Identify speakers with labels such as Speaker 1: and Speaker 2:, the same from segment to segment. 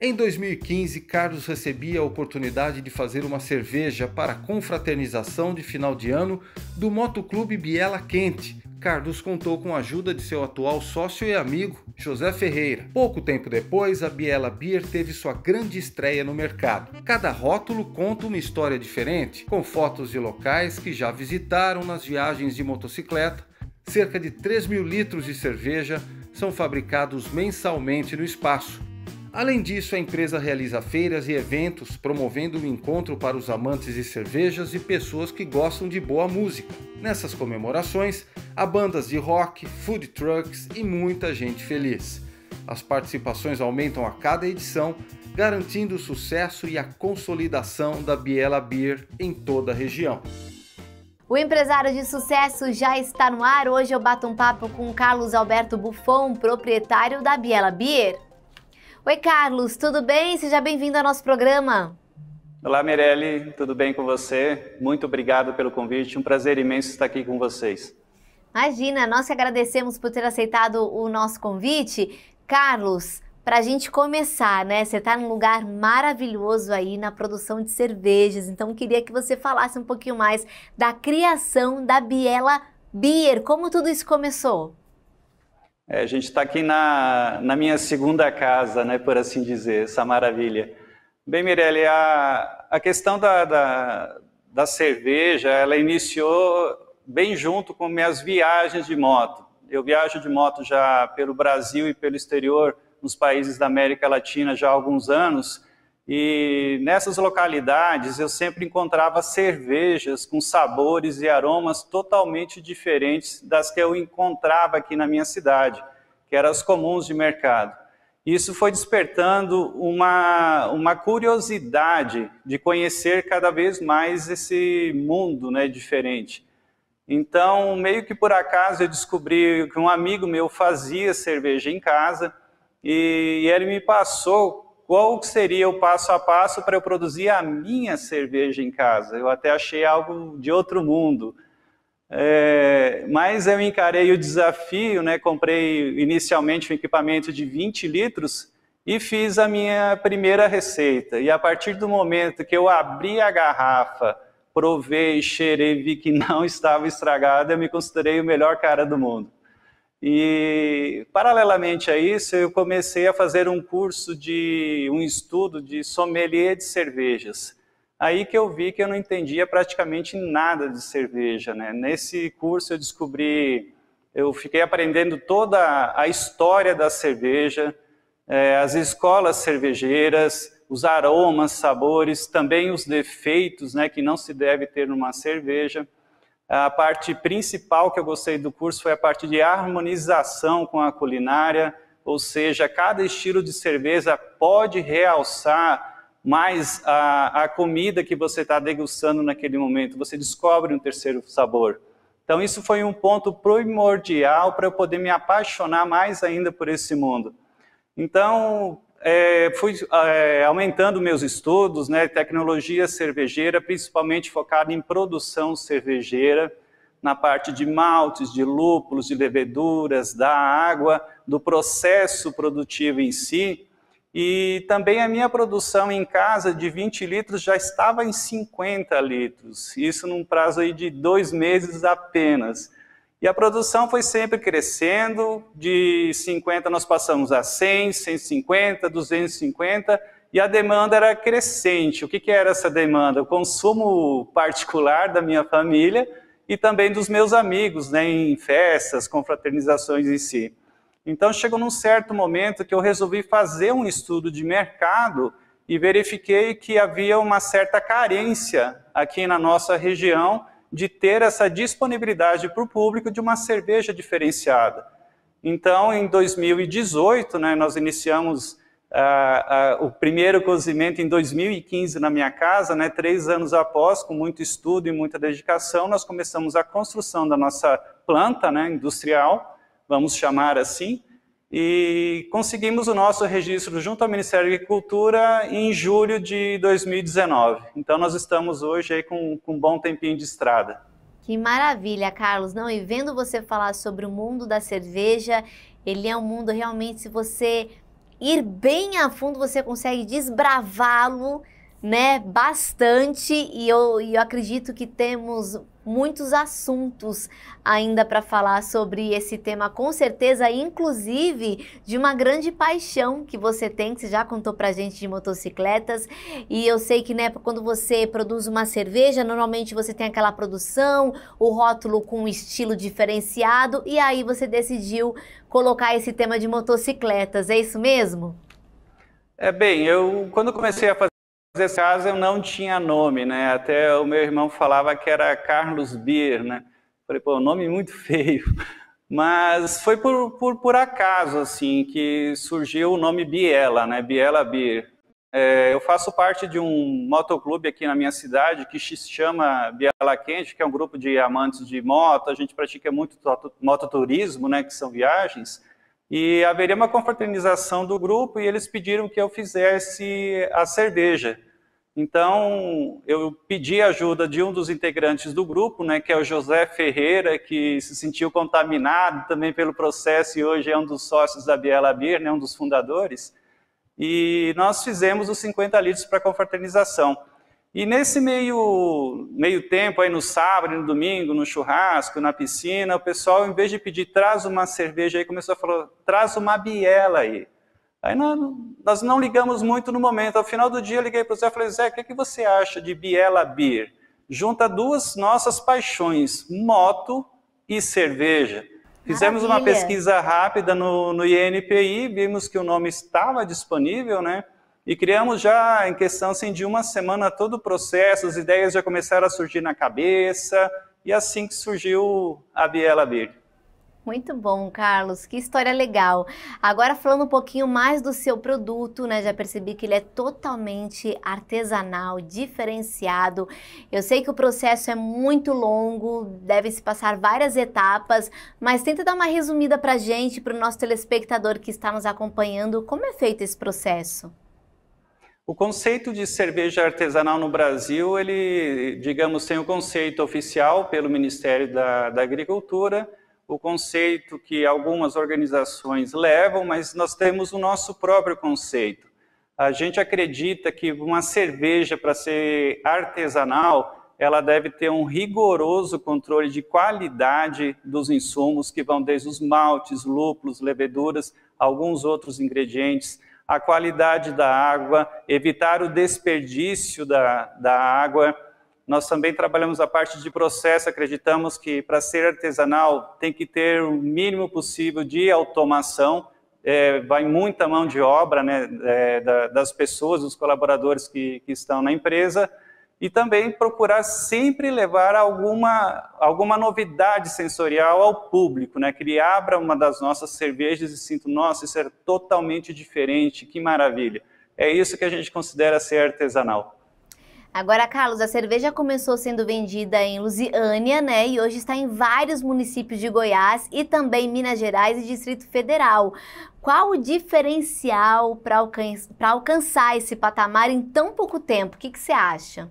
Speaker 1: Em 2015, Carlos recebia a oportunidade de fazer uma cerveja para a confraternização de final de ano do Motoclube Biela Quente. Carlos contou com a ajuda de seu atual sócio e amigo, José Ferreira. Pouco tempo depois, a Biela Beer teve sua grande estreia no mercado. Cada rótulo conta uma história diferente, com fotos de locais que já visitaram nas viagens de motocicleta. Cerca de 3 mil litros de cerveja são fabricados mensalmente no espaço Além disso, a empresa realiza feiras e eventos, promovendo o um encontro para os amantes de cervejas e pessoas que gostam de boa música. Nessas comemorações, há bandas de rock, food trucks e muita gente feliz. As participações aumentam a cada edição, garantindo o sucesso e a consolidação da Biela Beer em toda a região.
Speaker 2: O empresário de sucesso já está no ar. Hoje eu bato um papo com Carlos Alberto Buffon, proprietário da Biela Beer. Oi, Carlos, tudo bem? Seja bem-vindo ao nosso programa.
Speaker 1: Olá, Mirelle, tudo bem com você? Muito obrigado pelo convite, um prazer imenso estar aqui com vocês.
Speaker 2: Imagina, nós que agradecemos por ter aceitado o nosso convite. Carlos, para a gente começar, né? Você está num lugar maravilhoso aí na produção de cervejas, então queria que você falasse um pouquinho mais da criação da Biela Beer. Como tudo isso começou?
Speaker 1: É, a gente está aqui na, na minha segunda casa, né, por assim dizer, essa maravilha. Bem, Mirelle, a, a questão da, da, da cerveja, ela iniciou bem junto com minhas viagens de moto. Eu viajo de moto já pelo Brasil e pelo exterior, nos países da América Latina já há alguns anos, e nessas localidades eu sempre encontrava cervejas com sabores e aromas totalmente diferentes das que eu encontrava aqui na minha cidade, que eram as comuns de mercado. Isso foi despertando uma, uma curiosidade de conhecer cada vez mais esse mundo né, diferente. Então, meio que por acaso, eu descobri que um amigo meu fazia cerveja em casa e ele me passou qual seria o passo a passo para eu produzir a minha cerveja em casa. Eu até achei algo de outro mundo. É, mas eu encarei o desafio, né, comprei inicialmente um equipamento de 20 litros e fiz a minha primeira receita. E a partir do momento que eu abri a garrafa, provei, cheirei, vi que não estava estragada, eu me considerei o melhor cara do mundo. E, paralelamente a isso, eu comecei a fazer um curso de um estudo de sommelier de cervejas. Aí que eu vi que eu não entendia praticamente nada de cerveja. Né? Nesse curso eu descobri, eu fiquei aprendendo toda a história da cerveja, eh, as escolas cervejeiras, os aromas, sabores, também os defeitos né, que não se deve ter numa cerveja. A parte principal que eu gostei do curso foi a parte de harmonização com a culinária, ou seja, cada estilo de cerveja pode realçar mais a, a comida que você está degustando naquele momento. Você descobre um terceiro sabor. Então, isso foi um ponto primordial para eu poder me apaixonar mais ainda por esse mundo. Então, é, fui é, aumentando meus estudos, né, tecnologia cervejeira, principalmente focado em produção cervejeira, na parte de maltes, de lúpulos, de leveduras, da água, do processo produtivo em si. E também a minha produção em casa de 20 litros já estava em 50 litros, isso num prazo aí de dois meses apenas. E a produção foi sempre crescendo, de 50 nós passamos a 100, 150, 250, e a demanda era crescente. O que, que era essa demanda? O consumo particular da minha família e também dos meus amigos, né, em festas, confraternizações em si. Então chegou num certo momento que eu resolvi fazer um estudo de mercado e verifiquei que havia uma certa carência aqui na nossa região de ter essa disponibilidade para o público de uma cerveja diferenciada. Então, em 2018, né, nós iniciamos ah, ah, o primeiro cozimento em 2015 na minha casa, né, três anos após, com muito estudo e muita dedicação, nós começamos a construção da nossa planta né, industrial, vamos chamar assim, e conseguimos o nosso registro junto ao Ministério da Agricultura em julho de 2019. Então nós estamos hoje aí com, com um bom tempinho de estrada.
Speaker 2: Que maravilha, Carlos. Não, e vendo você falar sobre o mundo da cerveja, ele é um mundo realmente, se você ir bem a fundo, você consegue desbravá-lo, né, bastante. E eu, eu acredito que temos muitos assuntos ainda para falar sobre esse tema, com certeza, inclusive de uma grande paixão que você tem, que você já contou para gente de motocicletas. E eu sei que, né, quando você produz uma cerveja, normalmente você tem aquela produção, o rótulo com um estilo diferenciado, e aí você decidiu colocar esse tema de motocicletas, é isso mesmo?
Speaker 1: É bem, eu quando comecei a fazer esse caso eu não tinha nome, né? Até o meu irmão falava que era Carlos Beer, né? Falei, pô, nome muito feio. Mas foi por, por, por acaso, assim, que surgiu o nome Biela, né? Biela Beer. É, eu faço parte de um motoclube aqui na minha cidade que se chama Biela Quente, que é um grupo de amantes de moto. A gente pratica muito mototurismo, né? Que são viagens. E haveria uma confraternização do grupo e eles pediram que eu fizesse a cerveja. Então, eu pedi a ajuda de um dos integrantes do grupo, né, que é o José Ferreira, que se sentiu contaminado também pelo processo e hoje é um dos sócios da Biela Beer, né, um dos fundadores. E nós fizemos os 50 litros para a confraternização. E nesse meio, meio tempo, aí no sábado, no domingo, no churrasco, na piscina, o pessoal, em vez de pedir, traz uma cerveja aí, começou a falar, traz uma biela aí. Aí não, nós não ligamos muito no momento. Ao final do dia, eu liguei para o Zé e falei, Zé, o que, é que você acha de biela beer? Junta duas nossas paixões, moto e cerveja. Fizemos Maravilha. uma pesquisa rápida no, no INPI, vimos que o nome estava disponível, né? E criamos já, em questão assim, de uma semana, todo o processo, as ideias já começaram a surgir na cabeça, e assim que surgiu a Biela Verde.
Speaker 2: Muito bom, Carlos. Que história legal. Agora falando um pouquinho mais do seu produto, né? Já percebi que ele é totalmente artesanal, diferenciado. Eu sei que o processo é muito longo, deve se passar várias etapas, mas tenta dar uma resumida para gente, para o nosso telespectador que está nos acompanhando, como é feito esse processo?
Speaker 1: O conceito de cerveja artesanal no Brasil, ele, digamos, tem o conceito oficial pelo Ministério da, da Agricultura, o conceito que algumas organizações levam, mas nós temos o nosso próprio conceito. A gente acredita que uma cerveja, para ser artesanal, ela deve ter um rigoroso controle de qualidade dos insumos, que vão desde os maltes, lúpulos, leveduras, alguns outros ingredientes a qualidade da água, evitar o desperdício da, da água. Nós também trabalhamos a parte de processo, acreditamos que para ser artesanal tem que ter o mínimo possível de automação, é, vai muita mão de obra né, é, das pessoas, dos colaboradores que, que estão na empresa, e também procurar sempre levar alguma, alguma novidade sensorial ao público, né? que ele abra uma das nossas cervejas e sinta, nossa, isso é totalmente diferente, que maravilha. É isso que a gente considera ser artesanal.
Speaker 2: Agora, Carlos, a cerveja começou sendo vendida em Lusiânia, né? E hoje está em vários municípios de Goiás e também Minas Gerais e Distrito Federal. Qual o diferencial para alcan alcançar esse patamar em tão pouco tempo? O que, que você acha?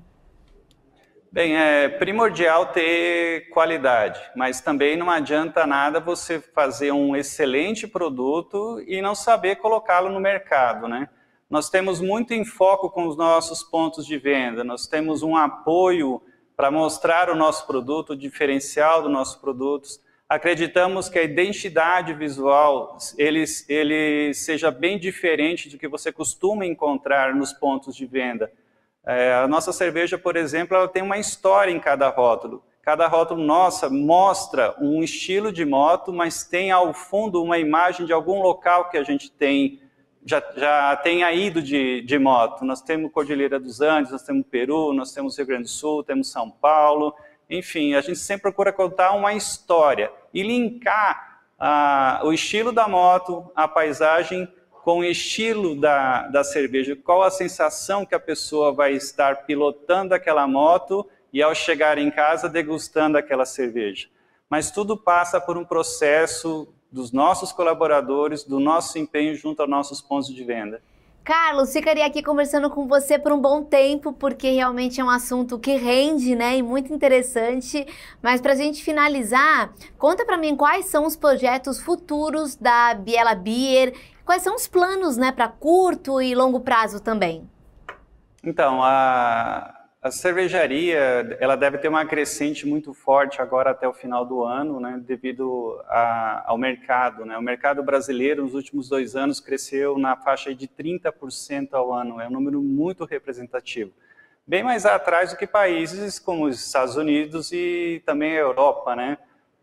Speaker 1: Bem, é primordial ter qualidade, mas também não adianta nada você fazer um excelente produto e não saber colocá-lo no mercado, né? Nós temos muito em foco com os nossos pontos de venda, nós temos um apoio para mostrar o nosso produto, o diferencial dos nossos produtos. Acreditamos que a identidade visual ele, ele seja bem diferente do que você costuma encontrar nos pontos de venda. É, a nossa cerveja, por exemplo, ela tem uma história em cada rótulo. Cada rótulo nossa mostra um estilo de moto, mas tem ao fundo uma imagem de algum local que a gente tem já, já tenha ido de, de moto. Nós temos Cordilheira dos Andes, nós temos Peru, nós temos Rio Grande do Sul, temos São Paulo. Enfim, a gente sempre procura contar uma história e linkar ah, o estilo da moto, a paisagem com o estilo da, da cerveja, qual a sensação que a pessoa vai estar pilotando aquela moto e ao chegar em casa degustando aquela cerveja. Mas tudo passa por um processo dos nossos colaboradores, do nosso empenho junto aos nossos pontos de venda.
Speaker 2: Carlos, ficaria aqui conversando com você por um bom tempo, porque realmente é um assunto que rende, né, e muito interessante. Mas para a gente finalizar, conta para mim quais são os projetos futuros da Biela Beer Quais são os planos né, para curto e longo prazo também?
Speaker 1: Então, a, a, cervejaria ela deve ter uma crescente muito forte agora até o final do ano, né, devido a, ao mercado. Né? O mercado brasileiro, nos últimos dois anos, cresceu na faixa de 30% ao ano. É um número muito representativo bem mais atrás do que países como os Estados Unidos e também a Europa, né?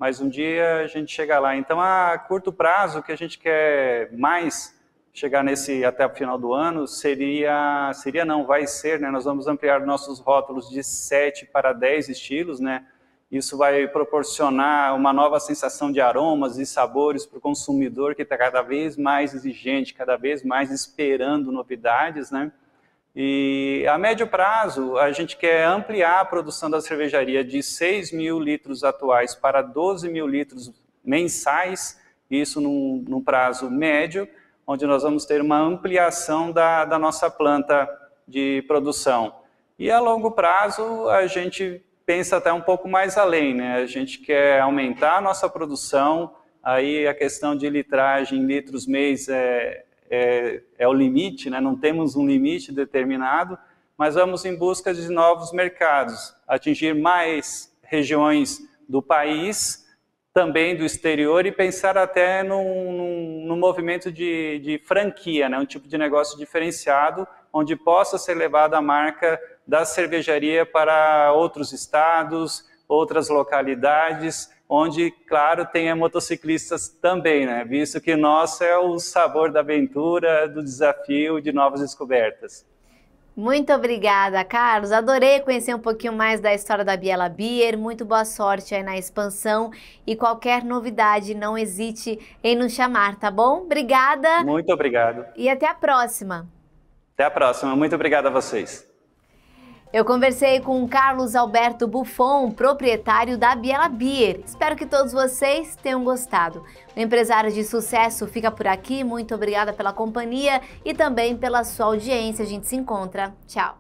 Speaker 1: mas um dia a gente chega lá. Então, a curto prazo, o que a gente quer mais chegar nesse até o final do ano seria, seria não, vai ser, né? Nós vamos ampliar nossos rótulos de 7 para 10 estilos, né? Isso vai proporcionar uma nova sensação de aromas e sabores para o consumidor que está cada vez mais exigente, cada vez mais esperando novidades, né? E a médio prazo, a gente quer ampliar a produção da cervejaria de 6 mil litros atuais para 12 mil litros mensais, isso num, num prazo médio, onde nós vamos ter uma ampliação da, da nossa planta de produção. E a longo prazo, a gente pensa até um pouco mais além, né? A gente quer aumentar a nossa produção, aí a questão de litragem, litros mês, é, é, é o limite, né? não temos um limite determinado, mas vamos em busca de novos mercados, atingir mais regiões do país, também do exterior, e pensar até num, num, num movimento de, de franquia, né? um tipo de negócio diferenciado, onde possa ser levada a marca da cervejaria para outros estados, outras localidades, onde, claro, tem motociclistas também, né? Visto que nosso é o sabor da aventura, do desafio, de novas descobertas.
Speaker 2: Muito obrigada, Carlos. Adorei conhecer um pouquinho mais da história da Biela Beer. Muito boa sorte aí na expansão e qualquer novidade, não hesite em nos chamar, tá bom? Obrigada.
Speaker 1: Muito obrigado.
Speaker 2: E até a próxima.
Speaker 1: Até a próxima. Muito obrigado a vocês.
Speaker 2: Eu conversei com Carlos Alberto Buffon, proprietário da Biela Beer. Espero que todos vocês tenham gostado. O empresário de sucesso fica por aqui. Muito obrigada pela companhia e também pela sua audiência. A gente se encontra. Tchau.